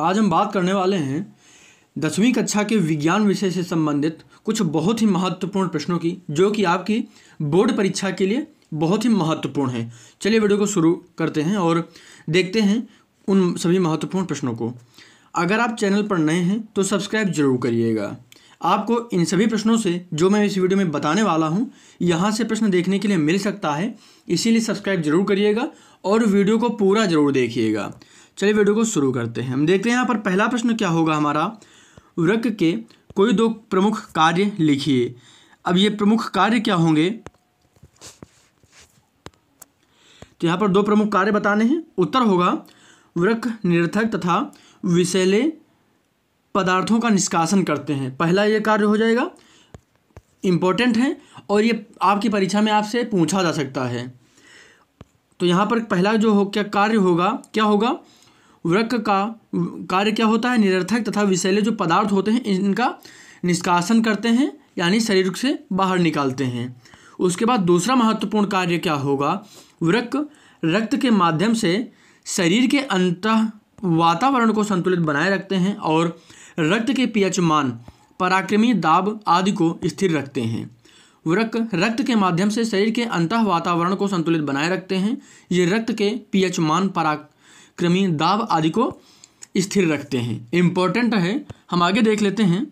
आज हम बात करने वाले हैं दसवीं कक्षा के विज्ञान विषय से संबंधित कुछ बहुत ही महत्वपूर्ण प्रश्नों की जो कि आपकी बोर्ड परीक्षा के लिए बहुत ही महत्वपूर्ण है चलिए वीडियो को शुरू करते हैं और देखते हैं उन सभी महत्वपूर्ण प्रश्नों को अगर आप चैनल पर नए हैं तो सब्सक्राइब जरूर करिएगा आपको इन सभी प्रश्नों से जो मैं इस वीडियो में बताने वाला हूँ यहाँ से प्रश्न देखने के लिए मिल सकता है इसीलिए सब्सक्राइब जरूर करिएगा और वीडियो को पूरा जरूर देखिएगा चलिए वीडियो को शुरू करते हैं हम देखते हैं यहाँ पर पहला प्रश्न क्या होगा हमारा वृक के कोई दो प्रमुख कार्य लिखिए अब ये प्रमुख कार्य क्या होंगे तो यहाँ पर दो प्रमुख कार्य बताने हैं उत्तर होगा वृक निरथक तथा विषैले पदार्थों का निष्कासन करते हैं पहला ये कार्य हो जाएगा इम्पोर्टेंट है और ये आपकी परीक्षा में आपसे पूछा जा सकता है तो यहाँ पर पहला जो हो क्या कार्य होगा क्या होगा वृक्क का कार्य क्या होता है निरर्थक तथा विषैले जो पदार्थ होते हैं इनका निष्कासन करते हैं यानी शरीर से बाहर निकालते हैं उसके बाद दूसरा महत्वपूर्ण कार्य क्या होगा वृक्क रक्त के माध्यम से शरीर के अंत वातावरण को संतुलित बनाए रखते हैं और रक्त के पीएच मान पराक्रमी दाब आदि को स्थिर रखते हैं वृक्क रक्त के माध्यम से शरीर के अंत वातावरण को संतुलित बनाए रखते हैं ये रक्त के पीएच मान पराक कृमि दाब आदि को स्थिर रखते हैं इम्पोर्टेंट है हम आगे देख लेते हैं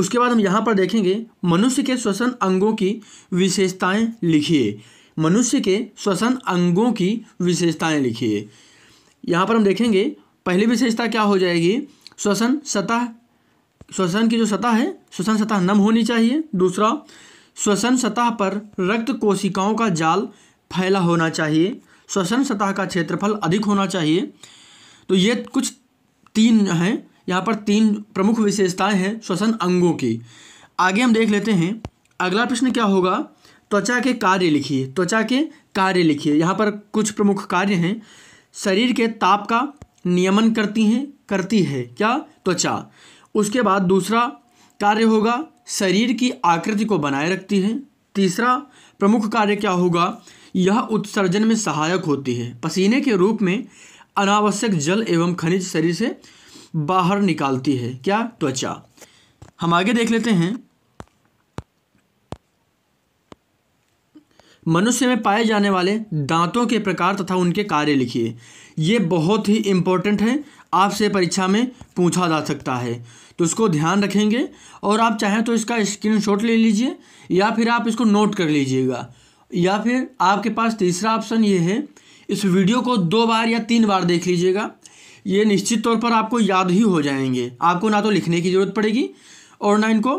उसके बाद हम यहाँ पर देखेंगे मनुष्य के श्वसन अंगों की विशेषताएं लिखिए मनुष्य के श्वसन अंगों की विशेषताएं लिखिए यहाँ पर हम देखेंगे पहली विशेषता क्या हो जाएगी श्वसन सतह श्वसन की जो सतह है श्वसन सतह नम होनी चाहिए दूसरा श्वसन सतह पर रक्त कोशिकाओं का जाल फैला होना चाहिए श्वसन सतह का क्षेत्रफल अधिक होना चाहिए तो ये कुछ तीन हैं यहाँ पर तीन प्रमुख विशेषताएं हैं श्वसन अंगों की आगे हम देख लेते हैं अगला प्रश्न क्या होगा त्वचा के कार्य लिखिए त्वचा के कार्य लिखिए यहाँ पर कुछ प्रमुख कार्य हैं शरीर के ताप का नियमन करती हैं करती है क्या त्वचा उसके बाद दूसरा कार्य होगा शरीर की आकृति को बनाए रखती है तीसरा प्रमुख कार्य क्या होगा यह उत्सर्जन में सहायक होती है पसीने के रूप में अनावश्यक जल एवं खनिज शरीर से बाहर निकालती है क्या त्वचा हम आगे देख लेते हैं मनुष्य में पाए जाने वाले दांतों के प्रकार तथा उनके कार्य लिखिए ये बहुत ही इम्पोर्टेंट है आपसे परीक्षा में पूछा जा सकता है तो इसको ध्यान रखेंगे और आप चाहें तो इसका स्क्रीनशॉट ले लीजिए या फिर आप इसको नोट कर लीजिएगा या फिर आपके पास तीसरा ऑप्शन ये है इस वीडियो को दो बार या तीन बार देख लीजिएगा ये निश्चित तौर पर आपको याद ही हो जाएंगे आपको ना तो लिखने की ज़रूरत पड़ेगी और ना इनको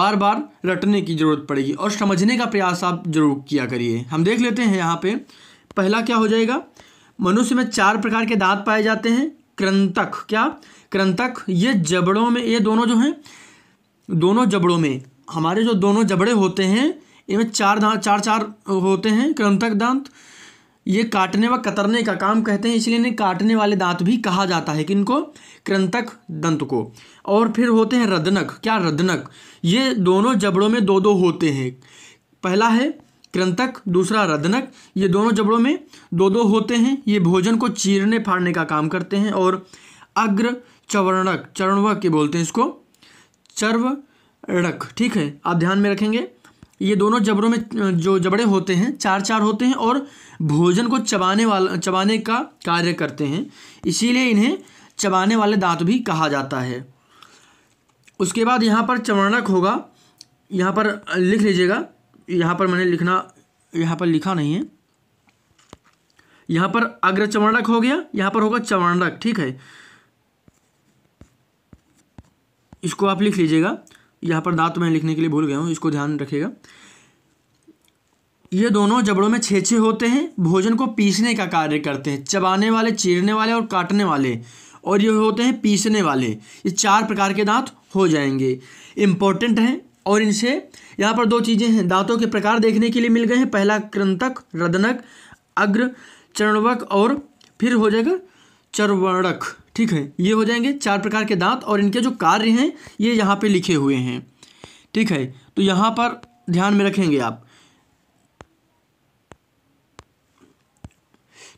बार बार रटने की ज़रूरत पड़ेगी और समझने का प्रयास आप जरूर किया करिए हम देख लेते हैं यहाँ पे पहला क्या हो जाएगा मनुष्य में चार प्रकार के दांत पाए जाते हैं क्रंतक क्या क्रंतक ये जबड़ों में ये दोनों जो हैं दोनों जबड़ों में हमारे जो दोनों जबड़े होते हैं इनमें चार दांत चार चार होते हैं क्रंतक दांत ये काटने व कतरने का काम कहते हैं इसलिए इन्हें काटने वाले दांत भी कहा जाता है किनको क्रंतक दंत को और फिर होते हैं रदनक क्या रदनक ये दोनों जबड़ों में दो दो होते हैं पहला है कृंतक दूसरा रदनक ये दोनों जबड़ों में दो दो होते हैं ये भोजन को चीरने फाड़ने का काम करते हैं और अग्र चवर्णक चरणव के बोलते हैं इसको चर्वणक ठीक है आप ध्यान में रखेंगे ये दोनों जबड़ों में जो जबड़े होते हैं चार चार होते हैं और भोजन को चबाने वाला चबाने का कार्य करते हैं इसीलिए इन्हें चबाने वाले दांत भी कहा जाता है उसके बाद यहाँ पर चवर्णक होगा यहाँ पर लिख लीजिएगा यहाँ पर मैंने लिखना यहाँ पर लिखा नहीं है यहाँ पर अग्र चवर्णक हो गया यहाँ पर होगा चवर्णक ठीक है इसको आप लिख लीजिएगा यहाँ पर दांत मैं लिखने के लिए भूल गया हूँ इसको ध्यान रखिएगा ये दोनों जबड़ों में छेछे होते हैं भोजन को पीसने का कार्य करते हैं चबाने वाले चीरने वाले और काटने वाले और ये होते हैं पीसने वाले ये चार प्रकार के दांत हो जाएंगे इम्पोर्टेंट हैं और इनसे यहाँ पर दो चीज़ें हैं दांतों के प्रकार देखने के लिए मिल गए हैं पहला कृंतक रदनक अग्र चरणवक और फिर हो जाएगा चरवणक ठीक है ये हो जाएंगे चार प्रकार के दांत और इनके जो कार्य हैं ये यहाँ पे लिखे हुए हैं ठीक है तो यहाँ पर ध्यान में रखेंगे आप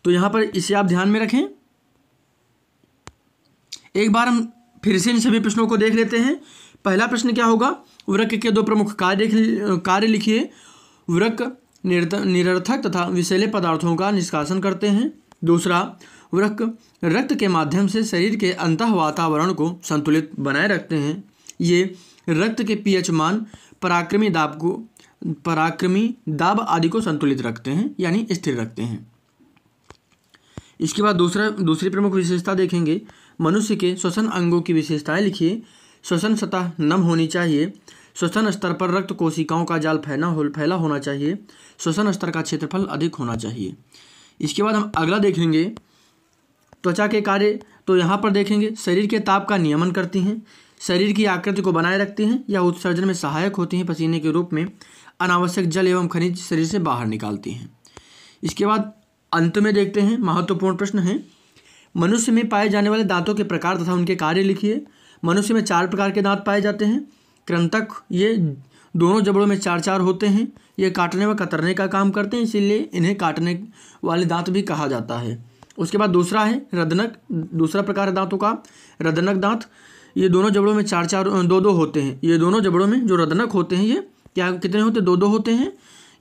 तो यहाँ पर इसे आप ध्यान में रखें एक बार हम फिर से इन सभी प्रश्नों को देख लेते हैं पहला प्रश्न क्या होगा वृक के दो प्रमुख कार्य कार्य लिखिए वृक निरर्थक तथा विषैले पदार्थों का निष्कासन करते हैं दूसरा वृक रक्त के माध्यम से शरीर के अंत वातावरण को संतुलित बनाए रखते हैं ये रक्त के पीएच मान पराक्रमी दाब को पराक्रमी दाब आदि को संतुलित रखते हैं यानी स्थिर रखते हैं इसके बाद दूसरा दूसरी प्रमुख विशेषता देखेंगे मनुष्य के श्वसन अंगों की विशेषताएं लिखिए श्वसन सतह नम होनी चाहिए श्वसन स्तर पर रक्त कोशिकाओं का जाल फैला हो फैला होना चाहिए श्वसन स्तर का क्षेत्रफल अधिक होना चाहिए इसके बाद हम अगला देखेंगे त्वचा के कार्य तो यहाँ पर देखेंगे शरीर के ताप का नियमन करती हैं शरीर की आकृति को बनाए रखती हैं या उत्सर्जन में सहायक होती हैं पसीने के रूप में अनावश्यक जल एवं खनिज शरीर से बाहर निकालती हैं इसके बाद अंत में देखते हैं महत्वपूर्ण प्रश्न है मनुष्य में पाए जाने वाले दांतों के प्रकार तथा उनके कार्य लिखिए मनुष्य में चार प्रकार के दांत पाए जाते हैं कृंतक ये दोनों जबड़ों में चार चार होते हैं ये काटने व कतरने का काम करते हैं इसीलिए इन्हें काटने वाले दांत भी कहा जाता है उसके बाद दूसरा है रदनक दूसरा प्रकार दांतों का रदनक दांत ये दोनों जबड़ों में चार चार दो दो होते हैं ये दोनों जबड़ों में जो रदनक होते हैं ये क्या कितने होते दो दो होते हैं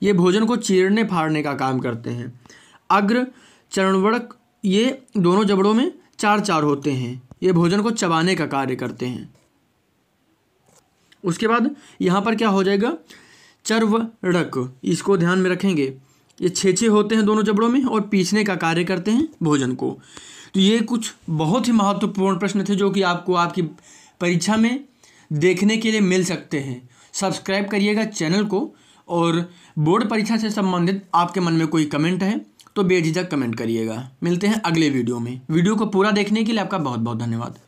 ये भोजन को चीरने फाड़ने का काम करते हैं अग्र चरणवड़क ये दोनों जबड़ों में चार चार होते हैं ये भोजन को चबाने का कार्य करते हैं उसके बाद यहाँ पर क्या हो जाएगा चर्वड़क इसको ध्यान में रखेंगे ये छे होते हैं दोनों जबड़ों में और पीसने का कार्य करते हैं भोजन को तो ये कुछ बहुत ही महत्वपूर्ण प्रश्न थे जो कि आपको आपकी परीक्षा में देखने के लिए मिल सकते हैं सब्सक्राइब करिएगा चैनल को और बोर्ड परीक्षा से संबंधित आपके मन में कोई कमेंट है तो बेझिझक कमेंट करिएगा मिलते हैं अगले वीडियो में वीडियो को पूरा देखने के लिए आपका बहुत बहुत धन्यवाद